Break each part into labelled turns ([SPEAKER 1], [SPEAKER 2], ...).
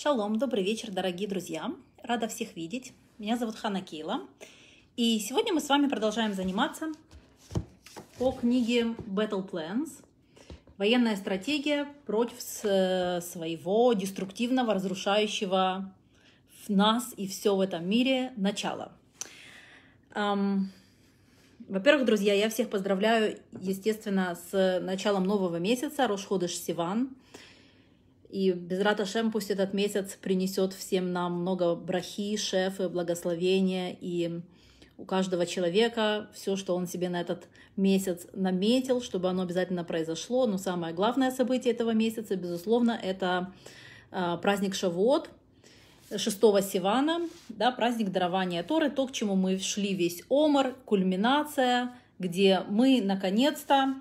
[SPEAKER 1] Шалом, добрый вечер, дорогие друзья. Рада всех видеть. Меня зовут Хана Кейла. И сегодня мы с вами продолжаем заниматься по книге Battle Plans. Военная стратегия против э, своего деструктивного, разрушающего в нас и все в этом мире начала. Во-первых, друзья, я всех поздравляю, естественно, с началом нового месяца, Рошходыш Сиван. Сиван и Безрат Ашем пусть этот месяц принесет всем нам много брахи, шефы, благословения и у каждого человека все, что он себе на этот месяц наметил, чтобы оно обязательно произошло. Но самое главное событие этого месяца, безусловно, это а, праздник Шавуот, 6 Сивана, да, праздник дарования Торы, то, к чему мы шли весь Омар, кульминация, где мы наконец-то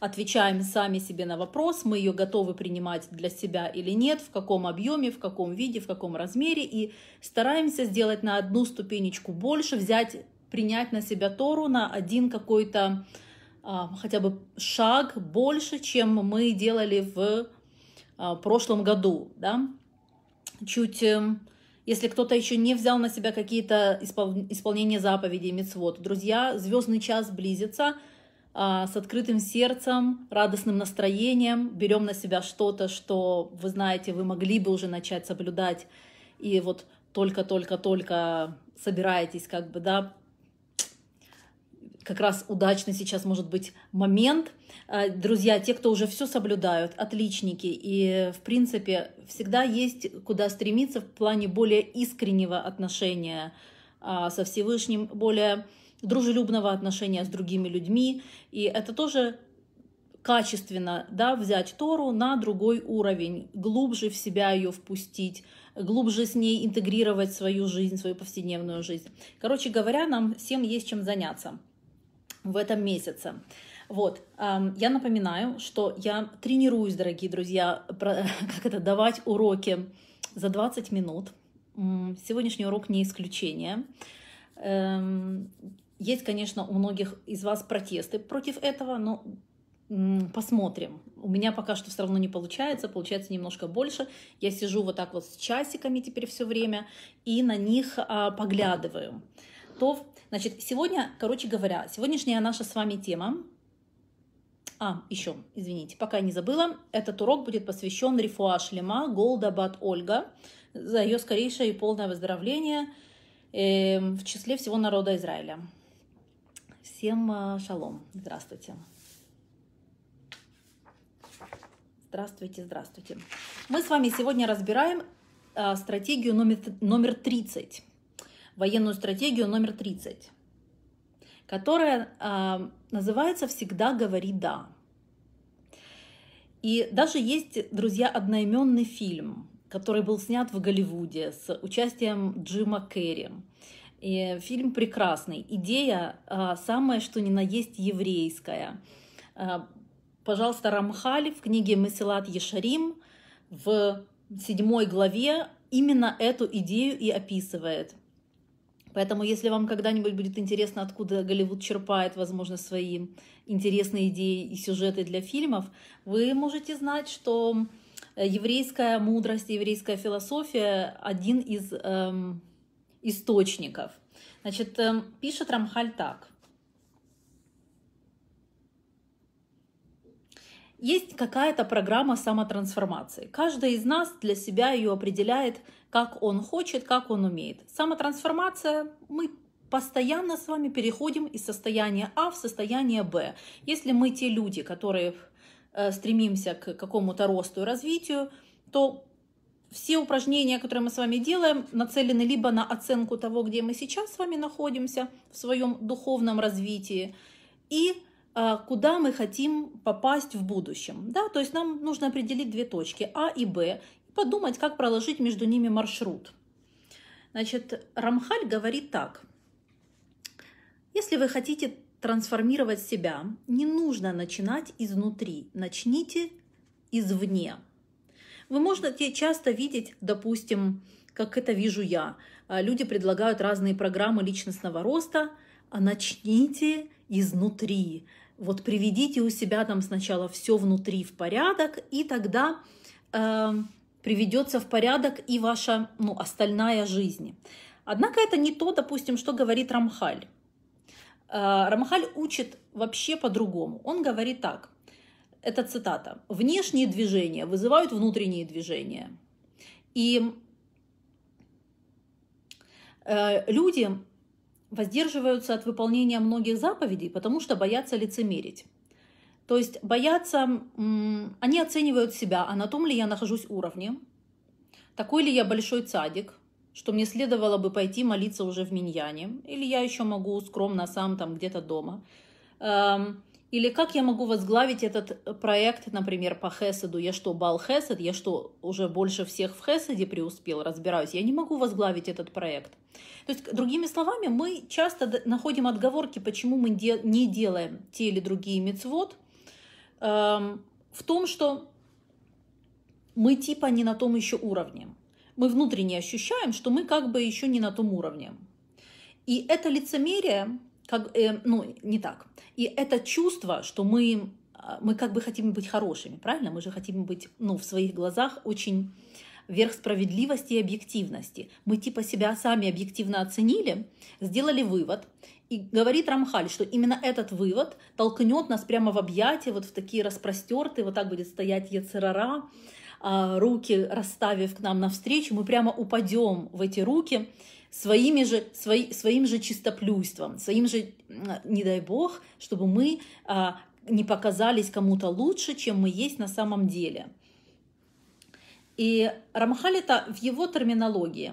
[SPEAKER 1] отвечаем сами себе на вопрос, мы ее готовы принимать для себя или нет, в каком объеме, в каком виде, в каком размере, и стараемся сделать на одну ступенечку больше, взять, принять на себя Тору на один какой-то а, хотя бы шаг больше, чем мы делали в а, прошлом году, да, чуть эм, если кто-то еще не взял на себя какие-то испол... исполнения заповедей, мецвод, друзья, звездный час близится – а, с открытым сердцем, радостным настроением, берем на себя что-то, что вы знаете, вы могли бы уже начать соблюдать, и вот только-только-только собираетесь как бы, да, как раз удачный сейчас может быть момент. А, друзья, те, кто уже все соблюдают, отличники. И, в принципе, всегда есть куда стремиться в плане более искреннего отношения а, со Всевышним, более дружелюбного отношения с другими людьми. И это тоже качественно да, взять Тору на другой уровень, глубже в себя ее впустить, глубже с ней интегрировать свою жизнь, свою повседневную жизнь. Короче говоря, нам всем есть чем заняться в этом месяце. Вот, эм, я напоминаю, что я тренируюсь, дорогие друзья, как это, давать уроки за 20 минут. Сегодняшний урок не исключение эм, есть, конечно, у многих из вас протесты против этого, но посмотрим. У меня пока что все равно не получается, получается немножко больше. Я сижу вот так вот с часиками теперь все время и на них а, поглядываю. То, значит, сегодня, короче говоря, сегодняшняя наша с вами тема. А, еще, извините, пока не забыла. Этот урок будет посвящен Рифуа Шлема Голдабад Ольга за ее скорейшее и полное выздоровление э, в числе всего народа Израиля. Всем э, шалом. Здравствуйте. Здравствуйте, здравствуйте. Мы с вами сегодня разбираем э, стратегию номер, номер 30, военную стратегию номер 30, которая э, называется «Всегда говори да». И даже есть, друзья, одноименный фильм, который был снят в Голливуде с участием Джима Керри. И э, фильм прекрасный. Идея а, самая, что ни на есть, еврейская. А, пожалуйста, Рамхали в книге «Масилат Ешарим» в седьмой главе именно эту идею и описывает. Поэтому, если вам когда-нибудь будет интересно, откуда Голливуд черпает, возможно, свои интересные идеи и сюжеты для фильмов, вы можете знать, что э, еврейская мудрость, еврейская философия один из эм, источников. Значит, эм, пишет Рамхаль так. Есть какая-то программа самотрансформации. Каждый из нас для себя ее определяет, как он хочет, как он умеет. Самотрансформация, мы постоянно с вами переходим из состояния А в состояние Б. Если мы те люди, которые э, стремимся к какому-то росту и развитию, то все упражнения, которые мы с вами делаем, нацелены либо на оценку того, где мы сейчас с вами находимся в своем духовном развитии, и а, куда мы хотим попасть в будущем. Да? То есть нам нужно определить две точки А и Б и подумать, как проложить между ними маршрут. Значит, Рамхаль говорит так. Если вы хотите трансформировать себя, не нужно начинать изнутри, начните извне – вы можете часто видеть, допустим, как это вижу я, а, люди предлагают разные программы личностного роста, а начните изнутри. Вот приведите у себя там сначала все внутри в порядок, и тогда э, эм, приведется в порядок и ваша ну, остальная жизнь. Однако это не то, допустим, что говорит Рамхаль. А, Рамхаль учит вообще по-другому. Он говорит так это цитата, внешние движения вызывают внутренние движения. И э, люди воздерживаются от выполнения многих заповедей, потому что боятся лицемерить. То есть боятся, они оценивают себя, а на том ли я нахожусь уровне, такой ли я большой цадик, что мне следовало бы пойти молиться уже в Миньяне, или я еще могу скромно сам там где-то дома. Эм, или как я могу возглавить этот э, проект, например, по Хеседу? Я что, бал Хесед? Я что, уже больше всех в Хеседе преуспел, разбираюсь? Я не могу возглавить этот проект. То есть, другими словами, мы часто находим отговорки, почему мы не делаем те или другие мецвод, эм, в том, что мы типа не на том еще уровне. Мы внутренне ощущаем, что мы как бы еще не на том уровне. И это лицемерие, как, э, ну, не так. И это чувство, что мы, а, мы как бы хотим быть хорошими, правильно? Мы же хотим быть, ну, в своих глазах очень верх справедливости и объективности. Мы типа себя сами объективно оценили, сделали вывод. И говорит Рамхаль, что именно этот вывод толкнет нас прямо в объятия, вот в такие распростертые, вот так будет стоять Яцерара, а, руки расставив к нам навстречу, мы прямо упадем в эти руки своими же, свои, своим же чистоплюйством, своим же, не дай бог, чтобы мы а, не показались кому-то лучше, чем мы есть на самом деле. И Рамхалита в его терминологии.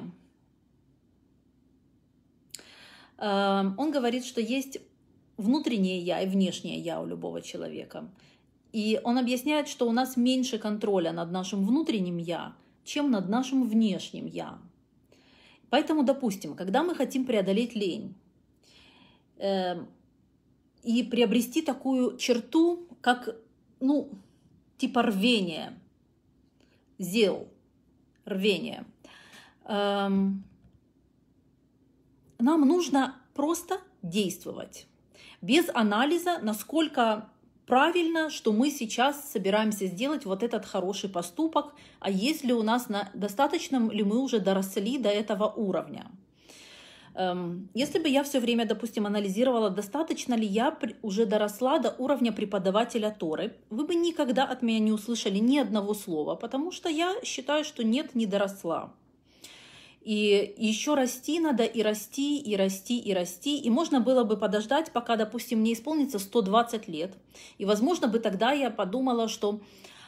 [SPEAKER 1] А, он говорит, что есть внутреннее я и внешнее я у любого человека. И он объясняет, что у нас меньше контроля над нашим внутренним я, чем над нашим внешним я. Поэтому, допустим, когда мы хотим преодолеть лень э, и приобрести такую черту, как, ну, типа рвение, зел, рвение, э, нам нужно просто действовать без анализа, насколько правильно, что мы сейчас собираемся сделать вот этот хороший поступок, а если у нас на достаточном ли мы уже доросли до этого уровня. Эм, если бы я все время, допустим, анализировала, достаточно ли я уже доросла до уровня преподавателя Торы, вы бы никогда от меня не услышали ни одного слова, потому что я считаю, что нет, не доросла. И еще расти надо, и расти, и расти, и расти. И можно было бы подождать, пока, допустим, мне исполнится 120 лет. И, возможно, бы тогда я подумала, что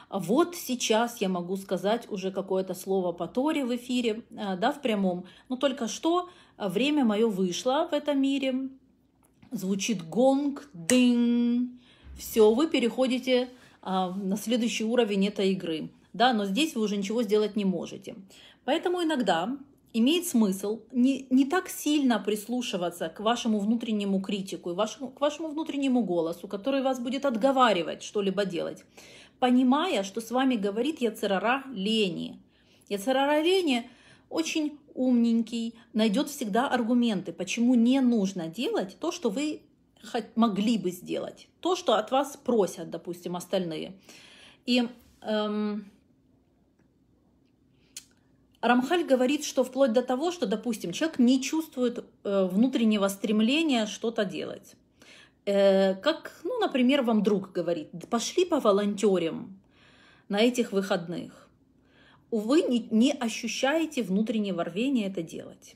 [SPEAKER 1] вот сейчас я могу сказать уже какое-то слово по Торе в эфире, э, да, в прямом. Но только что время мое вышло в этом мире. Звучит гонг, дынь. Все, вы переходите а, на следующий уровень этой игры. Да, но здесь вы уже ничего сделать не можете. Поэтому иногда имеет смысл не, не так сильно прислушиваться к вашему внутреннему критику и вашему, к вашему внутреннему голосу, который вас будет отговаривать что-либо делать, понимая, что с вами говорит Яцерара Лени. Яцерара Лени очень умненький, найдет всегда аргументы, почему не нужно делать то, что вы могли бы сделать, то, что от вас просят, допустим, остальные. И эм, Рамхаль говорит, что вплоть до того, что, допустим, человек не чувствует э, внутреннего стремления что-то делать. Э, как, ну, например, вам друг говорит, пошли по волонтерам на этих выходных. Увы, не, не ощущаете внутреннее рвение это делать.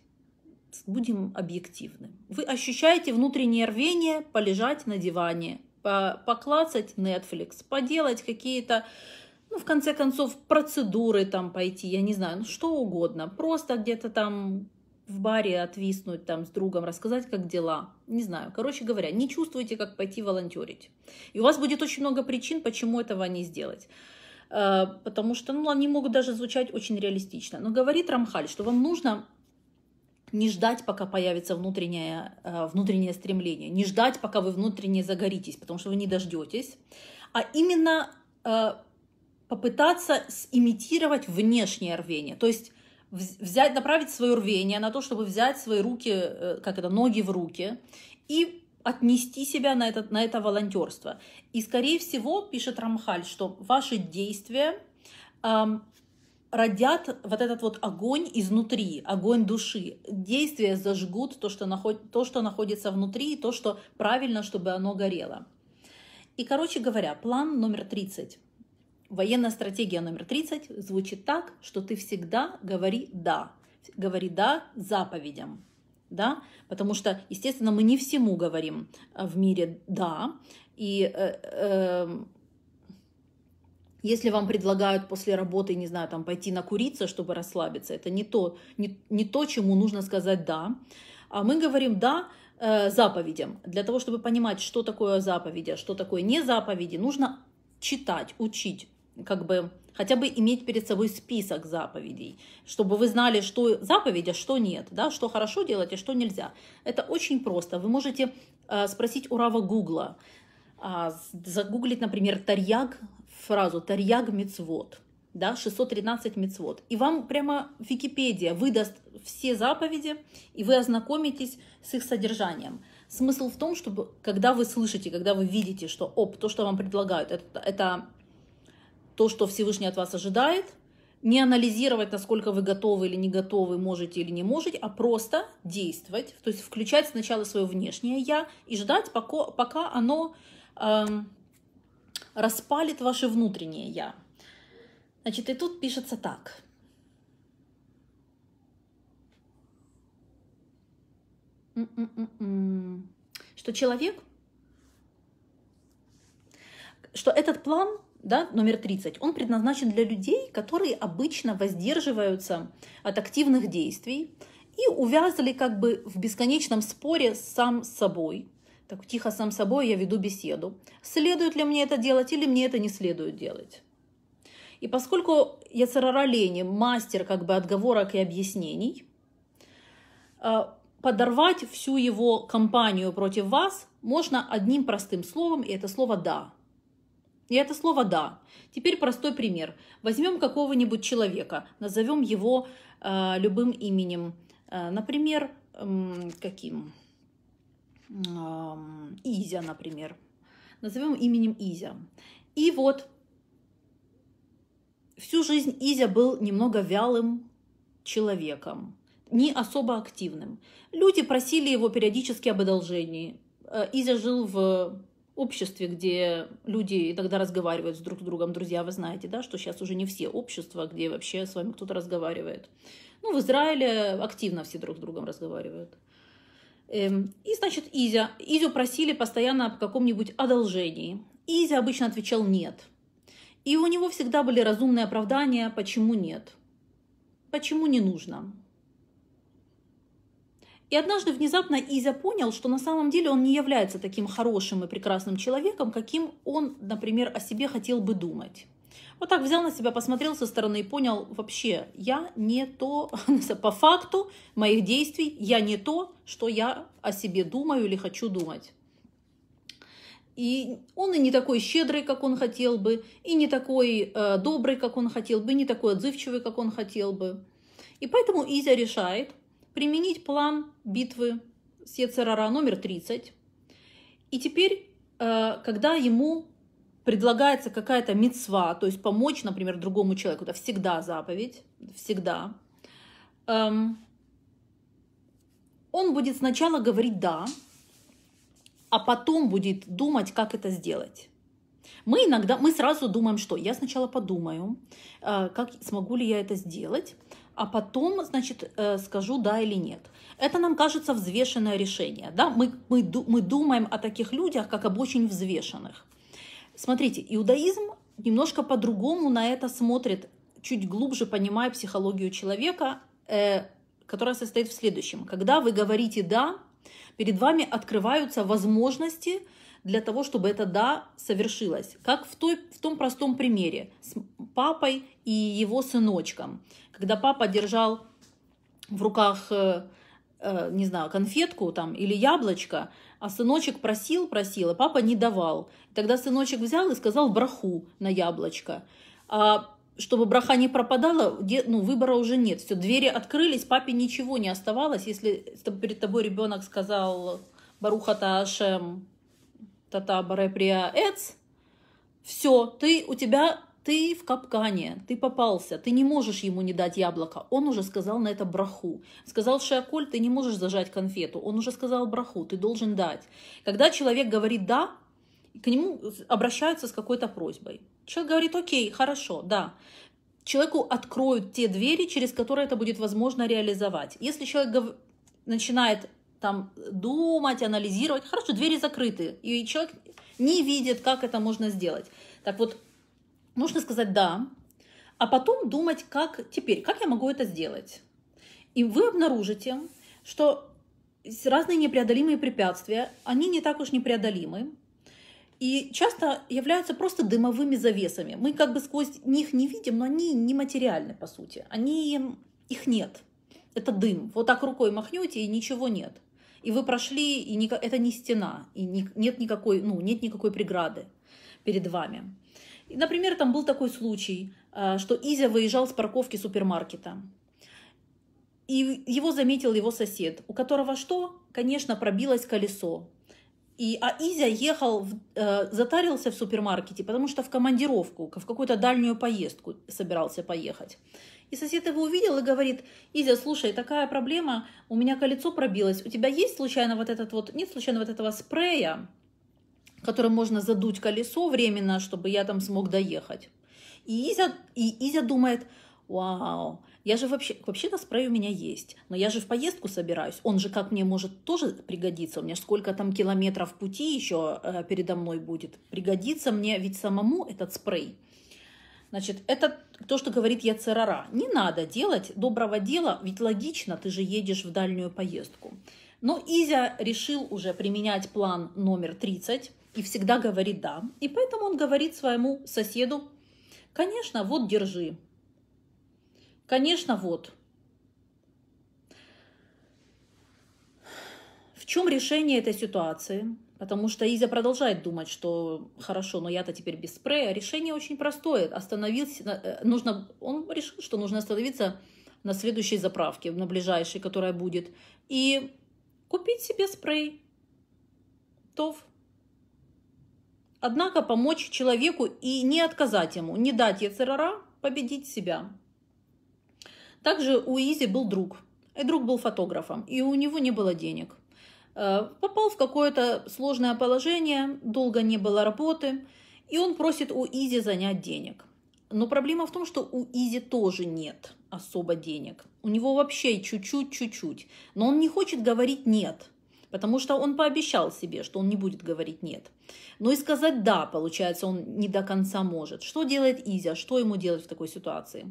[SPEAKER 1] Будем объективны. Вы ощущаете внутреннее рвение полежать на диване, по поклацать Netflix, поделать какие-то ну, в конце концов, процедуры там пойти, я не знаю, ну, что угодно. Просто где-то там в баре отвиснуть там с другом, рассказать, как дела. Не знаю. Короче говоря, не чувствуйте, как пойти волонтерить. И у вас будет очень много причин, почему этого не сделать. Э, потому что ну, они могут даже звучать очень реалистично. Но говорит Рамхаль, что вам нужно не ждать, пока появится внутреннее, э, внутреннее стремление, не ждать, пока вы внутренне загоритесь, потому что вы не дождетесь, а именно э, попытаться имитировать внешнее рвение. То есть взять, направить свое рвение на то, чтобы взять свои руки, э, как это, ноги в руки и отнести себя на это, на это волонтерство. И, скорее всего, пишет Рамхаль, что ваши действия эм, родят вот этот вот огонь изнутри, огонь души. Действия зажгут то что, наход... то, что находится внутри, и то, что правильно, чтобы оно горело. И, короче говоря, план номер 30. Военная стратегия номер 30 звучит так, что ты всегда говори «да». Говори «да» заповедям. Да? Потому что, естественно, мы не всему говорим э, в мире «да». И э, э, если вам предлагают после работы, не знаю, там пойти на накуриться, чтобы расслабиться, это не то, не, не то чему нужно сказать «да». А мы говорим «да», э, заповедям. Для того, чтобы понимать, что такое заповедь, а что такое не заповеди, нужно читать, учить как бы хотя бы иметь перед собой список заповедей, чтобы вы знали, что заповедь, а что нет, да, что хорошо делать, а что нельзя. Это очень просто. Вы можете э, спросить у Рава Гугла, э, загуглить, например, Тарьяг, фразу Тарьяг Мецвод, да, 613 Мецвод, И вам прямо Википедия выдаст все заповеди, и вы ознакомитесь с их содержанием. Смысл в том, чтобы когда вы слышите, когда вы видите, что оп, то, что вам предлагают, это, это то, что Всевышний от вас ожидает, не анализировать, насколько вы готовы или не готовы, можете или не можете, а просто действовать, то есть включать сначала свое внешнее я и ждать, пока, пока оно эм, распалит ваше внутреннее я. Значит, и тут пишется так. Что человек, что этот план да, номер 30, он предназначен для людей, которые обычно воздерживаются от активных действий и увязали как бы в бесконечном споре сам с собой. Так тихо сам с собой я веду беседу. Следует ли мне это делать или мне это не следует делать? И поскольку я Яцерара Лени мастер как бы отговорок и объяснений, э, подорвать всю его кампанию против вас можно одним простым словом, и это слово «да». И это слово «да». Теперь простой пример. Возьмем какого-нибудь человека, назовем его э, любым именем. Э, например, э, каким? Э, Изя, например. Назовем именем Изя. И вот всю жизнь Изя был немного вялым человеком, не особо активным. Люди просили его периодически об одолжении. Э, Изя жил в обществе, где люди иногда разговаривают с друг с другом, друзья, вы знаете, да, что сейчас уже не все общества, где вообще с вами кто-то разговаривает. Ну, в Израиле активно все друг с другом разговаривают. Эм, и, значит, Изя. Изю просили постоянно об каком-нибудь одолжении. Изя обычно отвечал «нет». И у него всегда были разумные оправдания, почему нет, почему не нужно, и однажды внезапно Изя понял, что на самом деле он не является таким хорошим и прекрасным человеком, каким он, например, о себе хотел бы думать. Вот так взял на себя, посмотрел со стороны и понял, вообще, я не то, по факту моих действий, я не то, что я о себе думаю или хочу думать. И он и не такой щедрый, как он хотел бы, и не такой э, добрый, как он хотел бы, и не такой отзывчивый, как он хотел бы. И поэтому Изя решает – применить план битвы с Ецерара номер 30. И теперь, э, когда ему предлагается какая-то мецва, то есть помочь, например, другому человеку, это всегда заповедь, всегда, эм, он будет сначала говорить «да», а потом будет думать, как это сделать. Мы иногда, мы сразу думаем, что я сначала подумаю, э, как смогу ли я это сделать, а потом, значит, э, скажу да или нет. Это нам кажется взвешенное решение. Да? Мы, мы, мы думаем о таких людях, как об очень взвешенных. Смотрите, иудаизм немножко по-другому на это смотрит, чуть глубже понимая психологию человека, э, которая состоит в следующем. Когда вы говорите «да», перед вами открываются возможности для того, чтобы это «да» совершилось. Как в, той, в том простом примере с папой и его сыночком, когда папа держал в руках, э, э, не знаю, конфетку там или яблочко, а сыночек просил, просил, а папа не давал. Тогда сыночек взял и сказал браху на яблочко. А чтобы браха не пропадала, ну, выбора уже нет. Все, двери открылись, папе ничего не оставалось. Если перед тобой ребенок сказал Баруха Таашем Тата Бареприя Эц, все, ты, у тебя ты в капкане, ты попался, ты не можешь ему не дать яблоко. Он уже сказал на это браху. Сказал Шиаколь, ты не можешь зажать конфету. Он уже сказал браху, ты должен дать. Когда человек говорит «да», к нему обращаются с какой-то просьбой. Человек говорит «окей, хорошо, да». Человеку откроют те двери, через которые это будет возможно реализовать. Если человек начинает там думать, анализировать, хорошо, двери закрыты, и человек не видит, как это можно сделать. Так вот, нужно сказать «да», а потом думать, как теперь, как я могу это сделать. И вы обнаружите, что разные непреодолимые препятствия, они не так уж непреодолимы, и часто являются просто дымовыми завесами. Мы как бы сквозь них не видим, но они нематериальны, по сути. Они, их нет. Это дым. Вот так рукой махнете, и ничего нет. И вы прошли, и это не стена, и нет, никакой, ну, нет никакой преграды перед вами. Например, там был такой случай, э, что Изя выезжал с парковки супермаркета. И его заметил его сосед, у которого что? Конечно, пробилось колесо. И, а Изя ехал, в, э, затарился в супермаркете, потому что в командировку, в какую-то дальнюю поездку собирался поехать. И сосед его увидел и говорит, Изя, слушай, такая проблема, у меня колесо пробилось, у тебя есть случайно вот этот вот, нет случайно вот этого спрея, которым можно задуть колесо временно, чтобы я там смог доехать. И Изя, и Изя думает, вау, я же вообще, вообще-то спрей у меня есть, но я же в поездку собираюсь, он же как мне может тоже пригодиться, у меня сколько там километров пути еще э, передо мной будет, пригодится мне ведь самому этот спрей. Значит, это то, что говорит я церара. Не надо делать доброго дела, ведь логично, ты же едешь в дальнюю поездку. Но Изя решил уже применять план номер 30, и всегда говорит «да». И поэтому он говорит своему соседу, конечно, вот, держи. Конечно, вот. В чем решение этой ситуации? Потому что Изя продолжает думать, что хорошо, но я-то теперь без спрея. Решение очень простое. Остановился, э, нужно, он решил, что нужно остановиться на следующей заправке, на ближайшей, которая будет, и купить себе спрей. Тов. Однако помочь человеку и не отказать ему, не дать Ецерара победить себя. Также у Изи был друг. И друг был фотографом, и у него не было денег. Э, попал в какое-то сложное положение, долго не было работы, и он просит у Изи занять денег. Но проблема в том, что у Изи тоже нет особо денег. У него вообще чуть-чуть, чуть-чуть. Но он не хочет говорить «нет» потому что он пообещал себе, что он не будет говорить «нет». Но и сказать «да», получается, он не до конца может. Что делает Изя? Что ему делать в такой ситуации?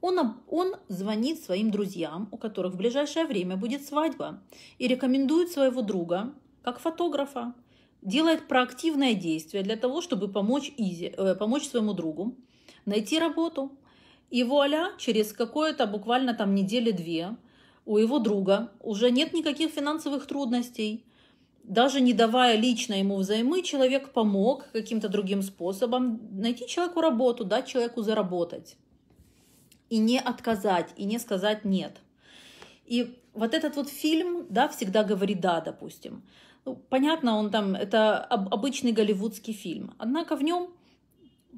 [SPEAKER 1] Он, он звонит своим друзьям, у которых в ближайшее время будет свадьба, и рекомендует своего друга как фотографа, делает проактивное действие для того, чтобы помочь, Изе, э, помочь своему другу найти работу. И вуаля, через какое-то буквально там недели-две у его друга уже нет никаких финансовых трудностей. Даже не давая лично ему взаймы, человек помог каким-то другим способом найти человеку работу, дать человеку заработать. И не отказать, и не сказать «нет». И вот этот вот фильм, да, всегда говорит «да», допустим. Ну, понятно, он там, это обычный голливудский фильм. Однако в нем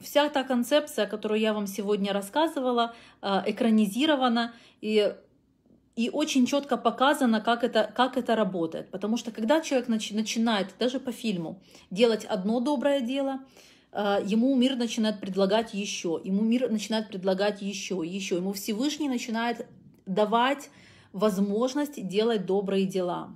[SPEAKER 1] вся та концепция, которую я вам сегодня рассказывала, э, экранизирована, и и очень четко показано, как это, как это работает. Потому что когда человек начи- начинает, даже по фильму, делать одно доброе дело, э, ему мир начинает предлагать еще, ему мир начинает предлагать еще, еще, ему Всевышний начинает давать возможность делать добрые дела.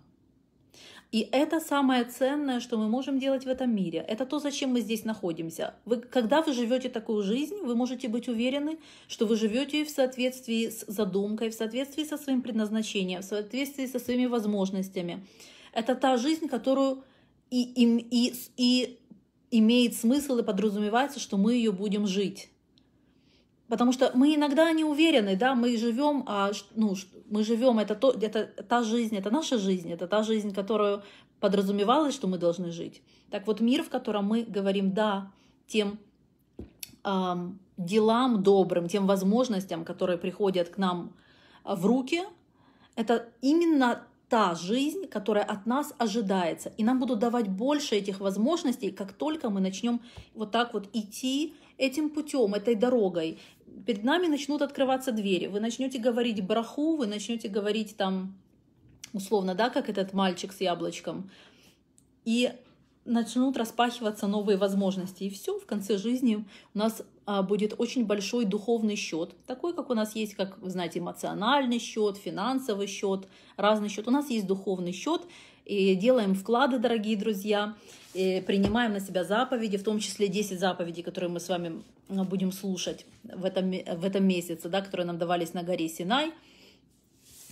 [SPEAKER 1] И это самое ценное, что мы можем делать в этом мире. Это то, зачем мы здесь находимся. Вы, когда вы живете такую жизнь, вы можете быть уверены, что вы живете в соответствии с задумкой, в соответствии со своим предназначением, в соответствии со своими возможностями. Это та жизнь, которую и, и, и, и имеет смысл и подразумевается, что мы ее будем жить. Потому что мы иногда не уверены, да, мы живем, а ну, мы живем, это, то, это та жизнь, это наша жизнь, это та жизнь, которую подразумевалось, что мы должны жить. Так вот, мир, в котором мы говорим «да» тем э, делам добрым, тем возможностям, которые приходят к нам а, в руки, это именно та жизнь, которая от нас ожидается. И нам будут давать больше этих возможностей, как только мы начнем вот так вот идти этим путем, этой дорогой, перед нами начнут открываться двери. Вы начнете говорить браху, вы начнете говорить там, условно, да, как этот мальчик с яблочком. И начнут распахиваться новые возможности. И все, в конце жизни у нас а, будет очень большой духовный счет, такой, как у нас есть, как вы знаете, эмоциональный счет, финансовый счет, разный счет. У нас есть духовный счет, и делаем вклады, дорогие друзья, и принимаем на себя заповеди, в том числе 10 заповедей, которые мы с вами а, будем слушать в этом, в этом месяце, да, которые нам давались на горе Синай –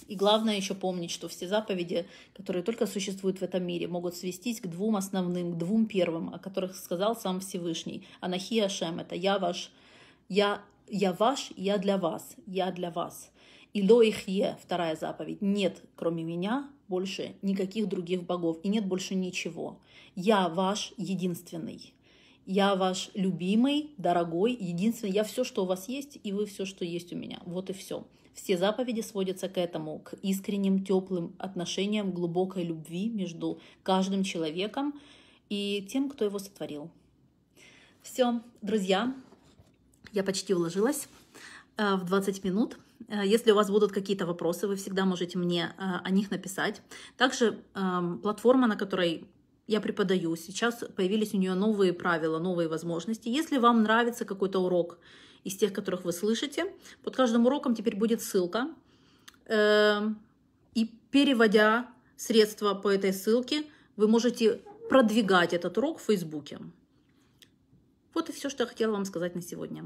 [SPEAKER 1] и главное еще помнить, что все заповеди, которые только существуют в этом мире, могут свестись к двум основным, к двум первым, о которых сказал сам Всевышний. Анахи Ашем — это «Я ваш», «Я, я ваш», «Я для вас», «Я для вас». И Лоихе, вторая заповедь, нет, кроме меня, больше никаких других богов, и нет больше ничего. Я ваш единственный. Я ваш любимый, дорогой, единственный. Я все, что у вас есть, и вы все, что есть у меня. Вот и все. Все заповеди сводятся к этому, к искренним, теплым отношениям, глубокой любви между каждым человеком и тем, кто его сотворил. Все, друзья, я почти уложилась э, в 20 минут. Э, если у вас будут какие-то вопросы, вы всегда можете мне э, о них написать. Также эм, платформа, на которой я преподаю, сейчас появились у нее новые правила, новые возможности. Если вам нравится какой-то урок, из тех, которых вы слышите. Под каждым уроком теперь будет ссылка. Эм, и переводя средства по этой ссылке, вы можете продвигать этот урок в Фейсбуке. Вот и все, что я хотела вам сказать на сегодня.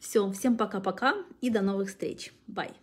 [SPEAKER 1] Все, всем пока-пока и до новых встреч. Bye.